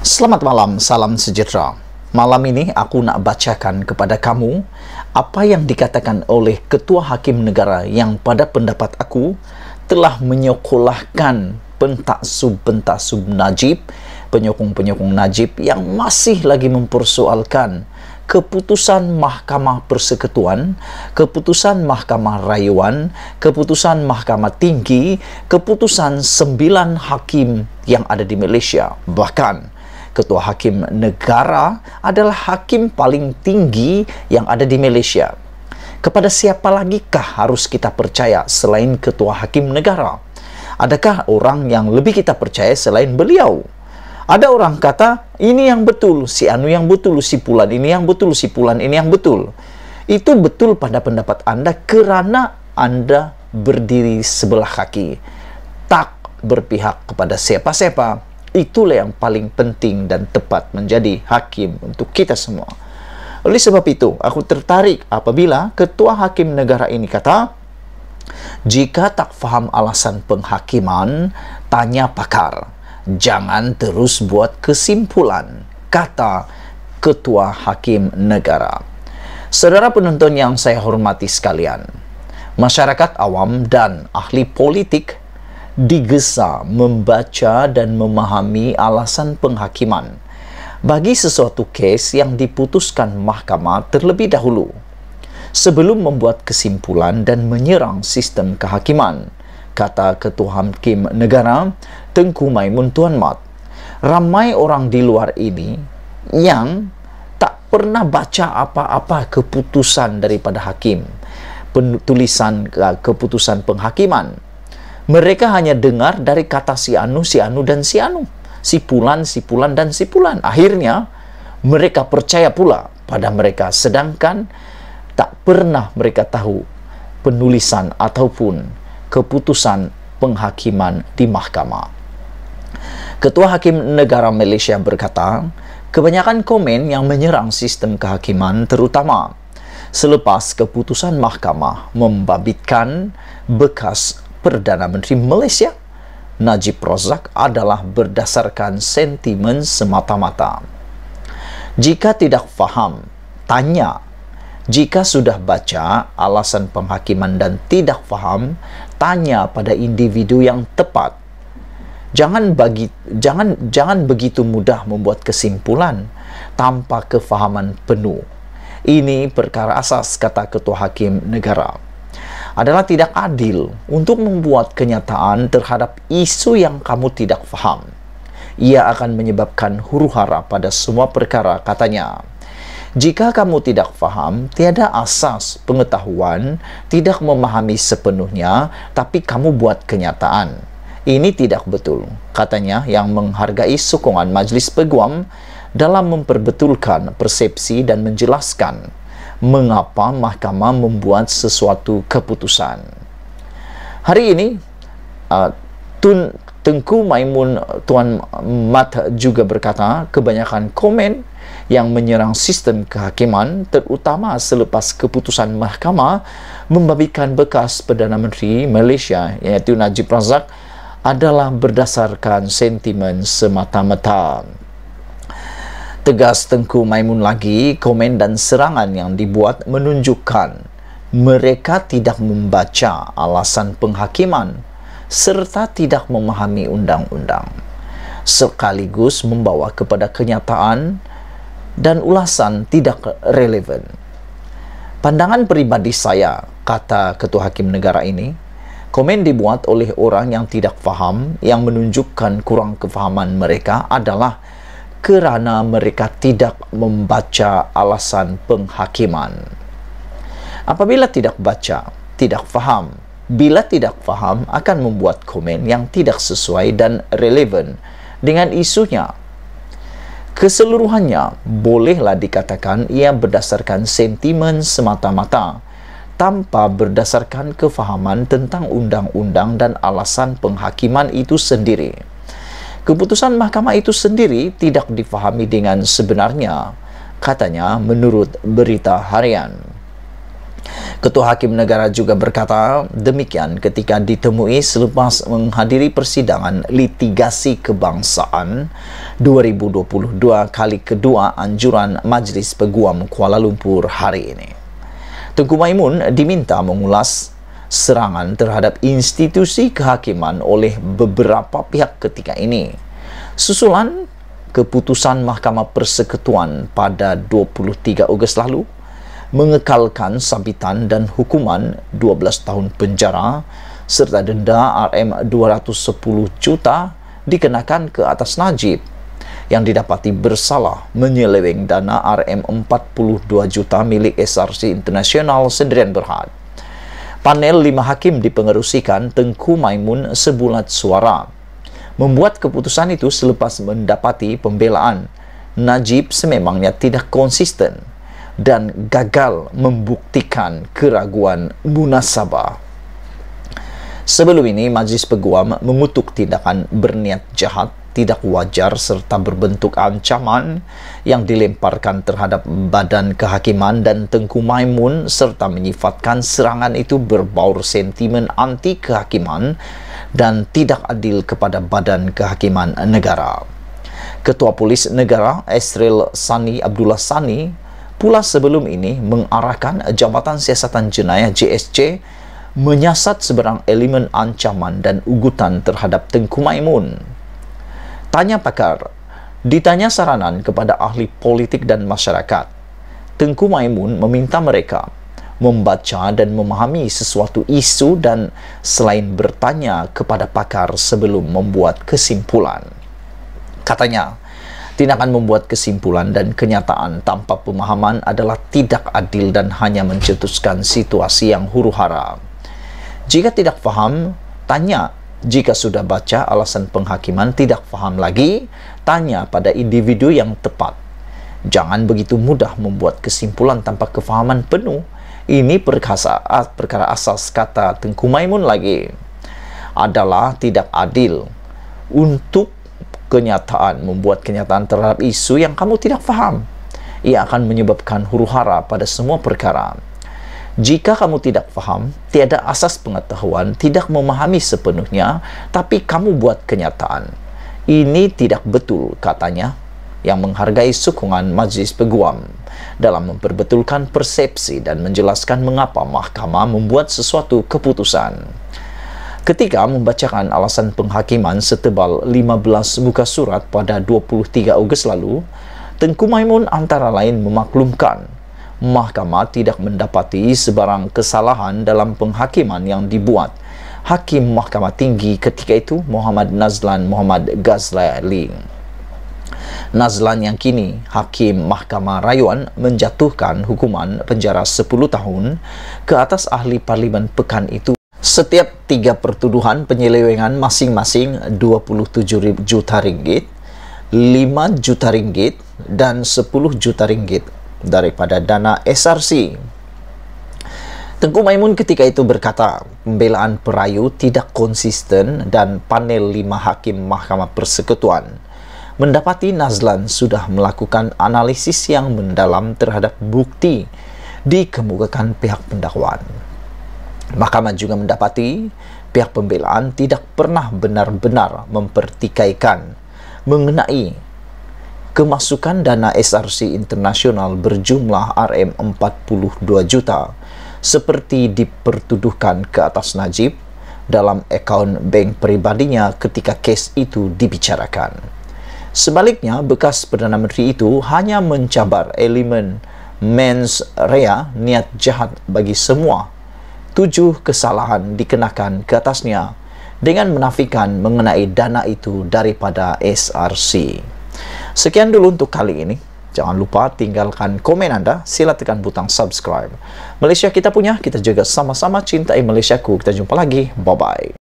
Selamat malam, salam sejahtera. Malam ini aku nak bacakan kepada kamu apa yang dikatakan oleh Ketua Hakim Negara yang pada pendapat aku telah menyokolahkan pentaksub pentaksub Najib, penyokong-penyokong Najib yang masih lagi mempersoalkan keputusan Mahkamah Persekutuan, keputusan Mahkamah Rayuan, keputusan Mahkamah Tinggi, keputusan sembilan hakim yang ada di Malaysia. Bahkan, Ketua Hakim Negara adalah hakim paling tinggi yang ada di Malaysia. Kepada siapa lagikah harus kita percaya selain Ketua Hakim Negara? Adakah orang yang lebih kita percaya selain beliau? Ada orang kata, ini yang betul, si Anu yang betul, si Pulan ini yang betul, si Pulan ini yang betul. Itu betul pada pendapat Anda kerana Anda berdiri sebelah kaki. Tak berpihak kepada siapa-siapa itulah yang paling penting dan tepat menjadi hakim untuk kita semua. Oleh sebab itu, aku tertarik apabila ketua hakim negara ini kata, jika tak faham alasan penghakiman, tanya pakar. Jangan terus buat kesimpulan, kata ketua hakim negara. Saudara penonton yang saya hormati sekalian, masyarakat awam dan ahli politik digesa membaca dan memahami alasan penghakiman bagi sesuatu kes yang diputuskan mahkamah terlebih dahulu sebelum membuat kesimpulan dan menyerang sistem kehakiman kata Ketua Hakim Negara Tengku Maimun Tuan Mat ramai orang di luar ini yang tak pernah baca apa-apa keputusan daripada hakim penulisan eh, keputusan penghakiman mereka hanya dengar dari kata si Anu, si Anu, dan si Anu. Si Pulan, si Pulan, dan si Pulan. Akhirnya, mereka percaya pula pada mereka. Sedangkan, tak pernah mereka tahu penulisan ataupun keputusan penghakiman di mahkamah. Ketua Hakim Negara Malaysia berkata, kebanyakan komen yang menyerang sistem kehakiman terutama selepas keputusan mahkamah membabitkan bekas Perdana Menteri Malaysia Najib Razak adalah berdasarkan sentimen semata-mata. Jika tidak faham, tanya. Jika sudah baca alasan penghakiman dan tidak faham, tanya pada individu yang tepat. Jangan bagi jangan jangan begitu mudah membuat kesimpulan tanpa kefahaman penuh. Ini perkara asas kata ketua hakim negara. adalah tidak adil untuk membuat kenyataan terhadap isu yang kamu tidak faham. Ia akan menyebabkan huru hara pada semua perkara, katanya. Jika kamu tidak faham, tiada asas pengetahuan, tidak memahami sepenuhnya, tapi kamu buat kenyataan. Ini tidak betul, katanya yang menghargai sokongan Majelis Peguam dalam memperbetulkan persepsi dan menjelaskan mengapa mahkamah membuat sesuatu keputusan. Hari ini, uh, Tun Tengku Maimun uh, Tuan Mat juga berkata kebanyakan komen yang menyerang sistem kehakiman terutama selepas keputusan mahkamah membabikan bekas Perdana Menteri Malaysia iaitu Najib Razak adalah berdasarkan sentimen semata-mata tegas Tengku Maimun lagi, komen dan serangan yang dibuat menunjukkan mereka tidak membaca alasan penghakiman serta tidak memahami undang-undang sekaligus membawa kepada kenyataan dan ulasan tidak relevan. Pandangan pribadi saya, kata Ketua Hakim Negara ini, komen dibuat oleh orang yang tidak faham yang menunjukkan kurang kefahaman mereka adalah kerana mereka tidak membaca alasan penghakiman. Apabila tidak baca, tidak faham. Bila tidak faham, akan membuat komen yang tidak sesuai dan relevan dengan isunya. Keseluruhannya bolehlah dikatakan ia berdasarkan sentimen semata-mata tanpa berdasarkan kefahaman tentang undang-undang dan alasan penghakiman itu sendiri. Keputusan mahkamah itu sendiri tidak difahami dengan sebenarnya, katanya menurut berita harian. Ketua Hakim Negara juga berkata demikian ketika ditemui selepas menghadiri persidangan litigasi kebangsaan 2022 kali kedua anjuran Majelis Peguam Kuala Lumpur hari ini. Tengku Maimun diminta mengulas serangan terhadap institusi kehakiman oleh beberapa pihak ketika ini. Susulan keputusan Mahkamah Persekutuan pada 23 Ogos lalu mengekalkan sabitan dan hukuman 12 tahun penjara serta denda RM210 juta dikenakan ke atas Najib yang didapati bersalah menyeleweng dana RM42 juta milik SRC Internasional Sendirian Berhad panel lima hakim dipengerusikan Tengku Maimun sebulat suara. Membuat keputusan itu selepas mendapati pembelaan. Najib sememangnya tidak konsisten dan gagal membuktikan keraguan munasabah. Sebelum ini, Majlis Peguam mengutuk tindakan berniat jahat tidak wajar serta berbentuk ancaman yang dilemparkan terhadap badan kehakiman dan Tengku Maimun serta menyifatkan serangan itu berbaur sentimen anti kehakiman dan tidak adil kepada badan kehakiman negara. Ketua Polis Negara Esril Sani Abdullah Sani pula sebelum ini mengarahkan Jabatan Siasatan Jenayah JSC menyasat seberang elemen ancaman dan ugutan terhadap Tengku Maimun. Tanya Pakar Ditanya saranan kepada ahli politik dan masyarakat, Tengku Maimun meminta mereka membaca dan memahami sesuatu isu dan selain bertanya kepada pakar sebelum membuat kesimpulan. Katanya, tindakan membuat kesimpulan dan kenyataan tanpa pemahaman adalah tidak adil dan hanya mencetuskan situasi yang huru-hara. Jika tidak faham, tanya jika sudah baca alasan penghakiman tidak faham lagi, tanya pada individu yang tepat. Jangan begitu mudah membuat kesimpulan tanpa kefahaman penuh. Ini perkasa, perkara asas kata Tengku Maimun lagi. Adalah tidak adil untuk kenyataan, membuat kenyataan terhadap isu yang kamu tidak faham. Ia akan menyebabkan huru-hara pada semua perkara jika kamu tidak faham, tiada asas pengetahuan, tidak memahami sepenuhnya, tapi kamu buat kenyataan. Ini tidak betul, katanya, yang menghargai sokongan Majlis Peguam dalam memperbetulkan persepsi dan menjelaskan mengapa mahkamah membuat sesuatu keputusan. Ketika membacakan alasan penghakiman setebal 15 muka surat pada 23 Ogos lalu, Tengku Maimun antara lain memaklumkan mahkamah tidak mendapati sebarang kesalahan dalam penghakiman yang dibuat. Hakim Mahkamah Tinggi ketika itu Muhammad Nazlan Muhammad Gazlaling. Nazlan yang kini Hakim Mahkamah Rayuan menjatuhkan hukuman penjara 10 tahun ke atas ahli parlimen pekan itu setiap tiga pertuduhan penyelewengan masing-masing 27 juta ringgit, 5 juta ringgit dan 10 juta ringgit daripada dana SRC. Tengku Maimun ketika itu berkata pembelaan perayu tidak konsisten dan panel lima hakim Mahkamah Persekutuan mendapati Nazlan sudah melakukan analisis yang mendalam terhadap bukti dikemukakan pihak pendakwaan. Mahkamah juga mendapati pihak pembelaan tidak pernah benar-benar mempertikaikan mengenai kemasukan dana SRC internasional berjumlah RM42 juta seperti dipertuduhkan ke atas Najib dalam akaun bank peribadinya ketika kes itu dibicarakan. Sebaliknya, bekas Perdana Menteri itu hanya mencabar elemen mens rea niat jahat bagi semua. Tujuh kesalahan dikenakan ke atasnya dengan menafikan mengenai dana itu daripada SRC. Sekian dulu untuk kali ini. Jangan lupa tinggalkan komen anda. Sila tekan butang subscribe. Malaysia kita punya, kita jaga sama-sama cintai Malaysiaku. Kita jumpa lagi. Bye-bye.